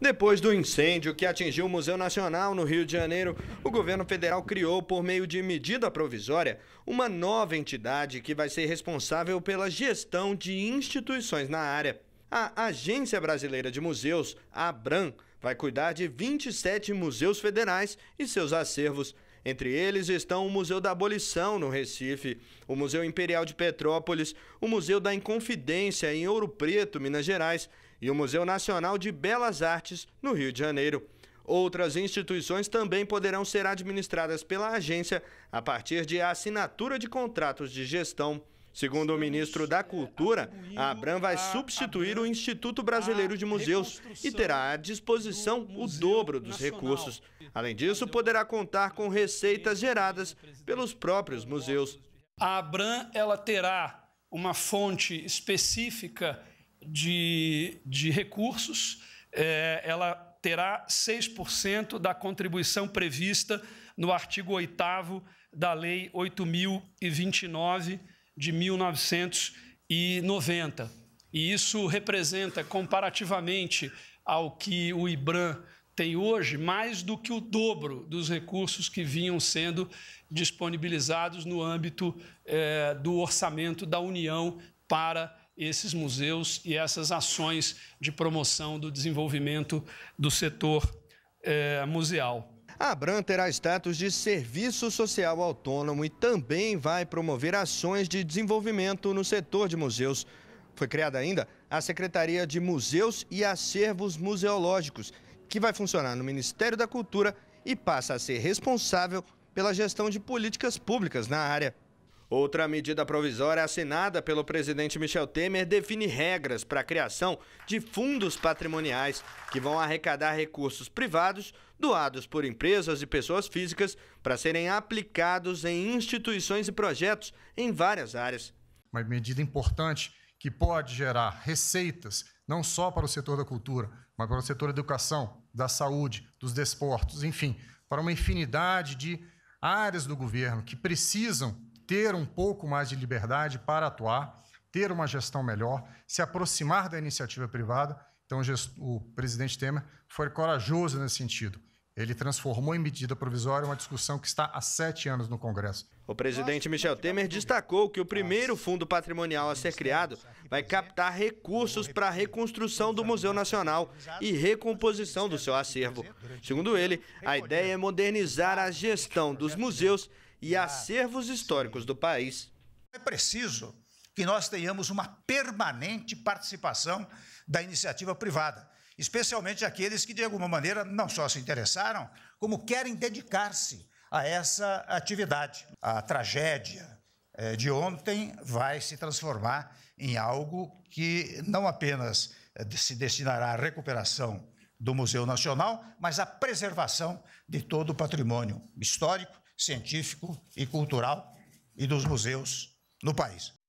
Depois do incêndio que atingiu o Museu Nacional no Rio de Janeiro, o governo federal criou, por meio de medida provisória, uma nova entidade que vai ser responsável pela gestão de instituições na área. A Agência Brasileira de Museus, a ABRAM, vai cuidar de 27 museus federais e seus acervos. Entre eles estão o Museu da Abolição, no Recife, o Museu Imperial de Petrópolis, o Museu da Inconfidência, em Ouro Preto, Minas Gerais, e o Museu Nacional de Belas Artes, no Rio de Janeiro. Outras instituições também poderão ser administradas pela agência a partir de assinatura de contratos de gestão. Segundo o ministro da Cultura, a Abram vai substituir o Instituto Brasileiro de Museus e terá à disposição o dobro dos recursos. Além disso, poderá contar com receitas geradas pelos próprios museus. A Abram ela terá uma fonte específica de, de recursos, é, ela terá 6% da contribuição prevista no artigo 8 da Lei 8029 de 1990. E isso representa, comparativamente ao que o IBRAM tem hoje, mais do que o dobro dos recursos que vinham sendo disponibilizados no âmbito é, do orçamento da União para esses museus e essas ações de promoção do desenvolvimento do setor é, museal. A Abram terá status de serviço social autônomo e também vai promover ações de desenvolvimento no setor de museus. Foi criada ainda a Secretaria de Museus e Acervos Museológicos, que vai funcionar no Ministério da Cultura e passa a ser responsável pela gestão de políticas públicas na área. Outra medida provisória assinada pelo presidente Michel Temer define regras para a criação de fundos patrimoniais que vão arrecadar recursos privados doados por empresas e pessoas físicas para serem aplicados em instituições e projetos em várias áreas. Uma medida importante que pode gerar receitas não só para o setor da cultura, mas para o setor da educação, da saúde, dos desportos, enfim, para uma infinidade de áreas do governo que precisam ter um pouco mais de liberdade para atuar, ter uma gestão melhor, se aproximar da iniciativa privada. Então, o presidente Temer foi corajoso nesse sentido. Ele transformou em medida provisória uma discussão que está há sete anos no Congresso. O presidente Michel Temer destacou que o primeiro fundo patrimonial a ser criado vai captar recursos para a reconstrução do Museu Nacional e recomposição do seu acervo. Segundo ele, a ideia é modernizar a gestão dos museus e acervos históricos do país. É preciso que nós tenhamos uma permanente participação da iniciativa privada, especialmente aqueles que, de alguma maneira, não só se interessaram, como querem dedicar-se a essa atividade. A tragédia é, de ontem vai se transformar em algo que não apenas é, se destinará à recuperação do Museu Nacional, mas à preservação de todo o patrimônio histórico científico e cultural e dos museus no país.